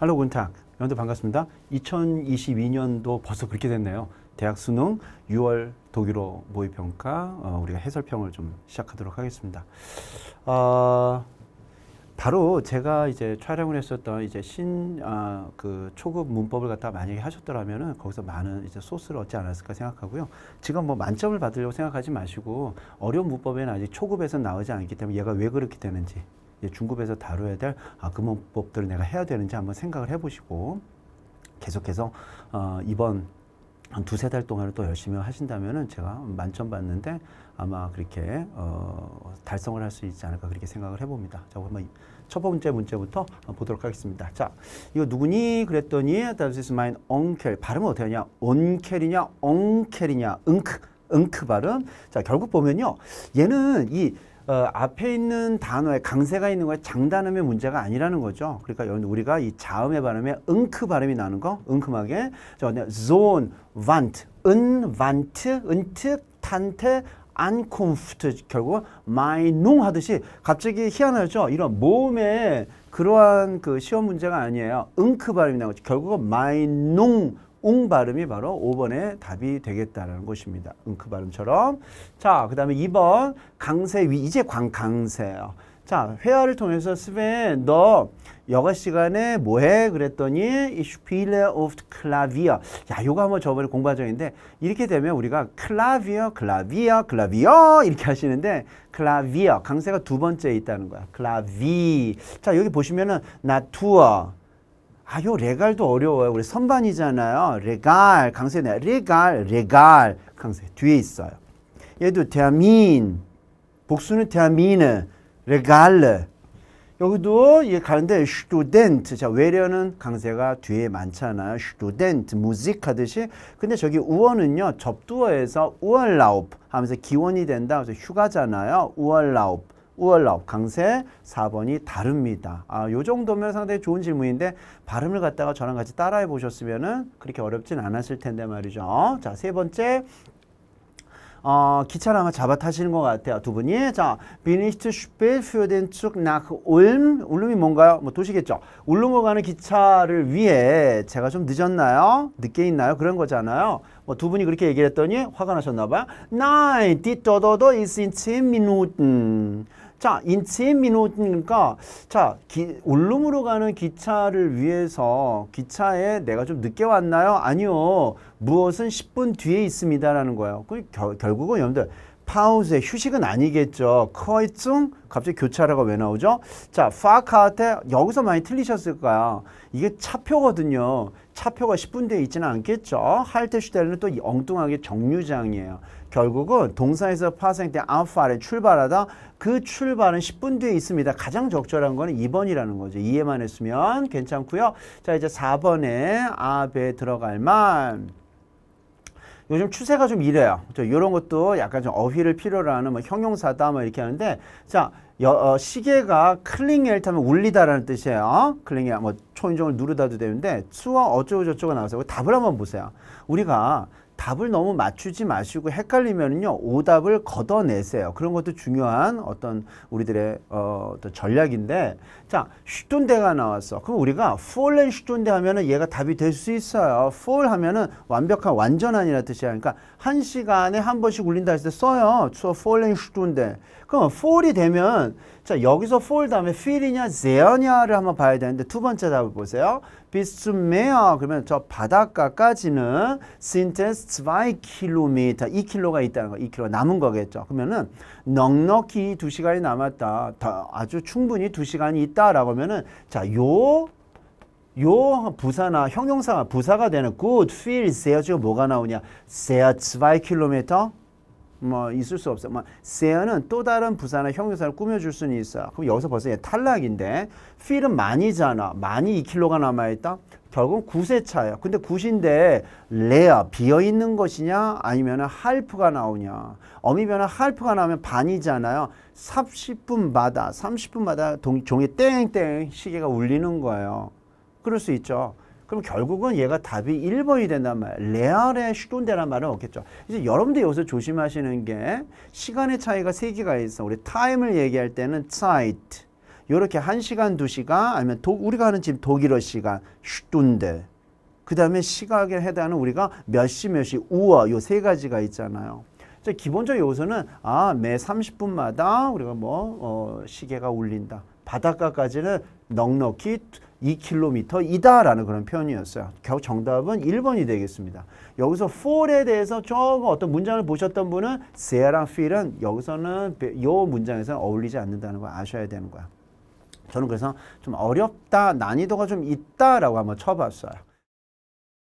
할로 군탁, 여러분들 반갑습니다. 2022년도 벌써 그렇게 됐네요. 대학 수능 6월 독일어 모의평가 어, 우리가 해설평을 좀 시작하도록 하겠습니다. 어, 바로 제가 이제 촬영을 했었던 이제 신그 아, 그 초급 문법을 갖다 만약에 하셨더라면은 거기서 많은 이제 소스를 얻지 않았을까 생각하고요. 지금 뭐 만점을 받으려고 생각하지 마시고 어려운 문법에는 아직 초급에서 나오지 않기 때문에 얘가 왜 그렇게 되는지 예, 중급에서 다뤄야 될 아, 근무법들을 내가 해야 되는지 한번 생각을 해보시고 계속해서 어, 이번 한 두세 달 동안을 또 열심히 하신다면 제가 만점 받는데 아마 그렇게 어, 달성을 할 수 있지 않을까 그렇게 생각을 해봅니다. 자, 한번 첫 번째 문제부터 보도록 하겠습니다. 자, 이거 누구니? 그랬더니 that is my uncle. 발음은 어떻게 하냐? o n 이냐 o n 이냐 응크. 응크 발음. 자, 결국 보면요. 얘는 이 어, 앞에 있는 단어에 강세가 있는 거에 장단음의 문제가 아니라는 거죠. 그러니까 여기 우리가 이 자음의 발음에 응크 발음이 나는 거, 응큼하게 존, 완트, 은, 완트, 은트, 탄테, 안콤프트 결국 마이농 하듯이 갑자기 희한하죠. 이런 몸에 그러한 그 시험 문제가 아니에요. 응크 발음이 나오죠. 결국은 마이농 웅 발음이 바로 5번의 답이 되겠다라는 것입니다. 응크 그 발음처럼. 자, 그 다음에 2번 강세 위, 이제 광강세요 자, 회화를 통해서 스벤 너 여가 시간에 뭐해? 그랬더니 이 spiele auf 야, 요거 한번 저번에 공부한 적인데 이렇게 되면 우리가 클라비어, 클라비어, 클라비어 이렇게 하시는데 클라비어 강세가 두 번째 있다는 거야. 클라비. 자, 여기 보시면은 나투어 아, 요 레갈도 어려워요. 우리 선반이잖아요. 레갈, 강세네. 레갈, 레갈, 강세. 뒤에 있어요. 얘도 대민, 복수는 대민은, 레갈. 여기도 얘 가는데 s t u d 자외래는 강세가 뒤에 많잖아요. s t u d e n 하듯이. 근데 저기 우어는요. 접두어에서 우얼라옵 하면서 기원이 된다. 그래서 휴가잖아요. 우얼라옵. 우월럽, 강세 4번이 다릅니다. 아, 요 정도면 상당히 좋은 질문인데 발음을 갖다가 저랑 같이 따라해 보셨으면은 그렇게 어렵진 않았을 텐데 말이죠. 자, 세 번째 어, 기차를 아마 잡아 타시는 것 같아요. 두 분이. 자, 비니스트 슈필 퓨어덴 축낙 울름. 울름이 뭔가요? 뭐 도시겠죠. 울름으로 가는 기차를 위해 제가 좀 늦었나요? 늦게 있나요? 그런 거잖아요. 뭐 두 분이 그렇게 얘기를 했더니 화가 나셨나 봐요. 나이, 디또도도 이스인 10 minuten. 자, 인체의 민호니까 자, 기, 울룸으로 가는 기차를 위해서 기차에 내가 좀 늦게 왔나요? 아니요. 무엇은 10분 뒤에 있습니다라는 거예요. 그 결국은 여러분들 파우즈의 휴식은 아니겠죠. 커이쯝 갑자기 교차라가 왜 나오죠? 자, 파카테 여기서 많이 틀리셨을 거야. 이게 차표거든요. 차표가 10분 뒤에 있지는 않겠죠. 할테슈델은 또 엉뚱하게 정류장이에요. 결국은 동사에서 파생된 아파레 출발하다 그 출발은 10분 뒤에 있습니다. 가장 적절한 거는 2번이라는 거죠. 이해만 했으면 괜찮고요. 자 이제 4번에 아베 들어갈 만 요즘 추세가 좀 이래요. 저 이런 것도 약간 좀 어휘를 필요로 하는 뭐 형용사다 뭐 이렇게 하는데 자 여, 어, 시계가 클링엘 타면 울리다라는 뜻이에요. 클링엘 뭐 초인종을 누르다도 되는데 수어 어쩌고 저쩌고 나와서 답을 한번 보세요. 우리가 답을 너무 맞추지 마시고 헷갈리면요 오답을 걷어내세요. 그런 것도 중요한 어떤 우리들의 어, 어떤 전략인데 자 슈톤데가 나왔어. 그럼 우리가 폴렌 슈톤데 하면은 얘가 답이 될 수 있어요. 폴 하면은 완벽한 완전한이라는 뜻이야. 그러니까 한 시간에 한 번씩 울린다 했을 때 써요. 추어 폴렌 슈톤데. 그럼 폴이 되면 자 여기서 폴 다음에 필이냐 제어냐를 한번 봐야 되는데 두 번째 답을 보세요. 비스메어 그러면 저 바닷가까지는 신테스 2 킬로미터, 2킬로가 있다는 거, 2 킬로 남은 거겠죠. 그러면은 넉넉히 2시간이 남았다. 더 아주 충분히 2시간이 있다라고 하면은 자, 요, 요 부사나 형용사가 부사가 되는 good feels 요 지금 뭐가 나오냐? s e h 킬로미터, 뭐 있을 수 없어. 뭐 세어는 또 다른 부산의 형용사를 꾸며줄 수는 있어. 그럼 여기서 벌써 탈락인데 필은 많이잖아. 많이 2kg가 남아있다. 결국은 구세차예요. 근데 구신데 레아 비어 있는 것이냐 아니면 할프가 나오냐. 어미변은 할프가 나오면 반이잖아요. 30분마다 30분마다 동, 종이 땡땡 시계가 울리는 거예요. 그럴 수 있죠. 그럼 결국은 얘가 답이 1번이 된단 말. 이에요 레알의 슈돈데란 말은 없겠죠. 이제 여러분들 여기서 조심하시는 게 시간의 차이가 세 개가 있어. 우리 타임을 얘기할 때는 Zeit. 요렇게 1시간, 2시간 아니면 독, 우리가 하는 지금 독일어 시간 슈돈데. 그다음에 시각에 해당하는 우리가 몇 시 몇 시 우어 요 세 가지가 있잖아요. 자, 기본적 요소는 아, 매 30분마다 우리가 뭐 어, 시계가 울린다. 바닷가까지는 넉넉히 2km이다라는 그런 표현이었어요. 겨우 정답은 1번이 되겠습니다. 여기서 for에 대해서 조금 어떤 문장을 보셨던 분은 se랑 feel은 여기서는 이 문장에서는 어울리지 않는다는 걸 아셔야 되는 거야. 저는 그래서 좀 어렵다, 난이도가 좀 있다라고 한번 쳐봤어요.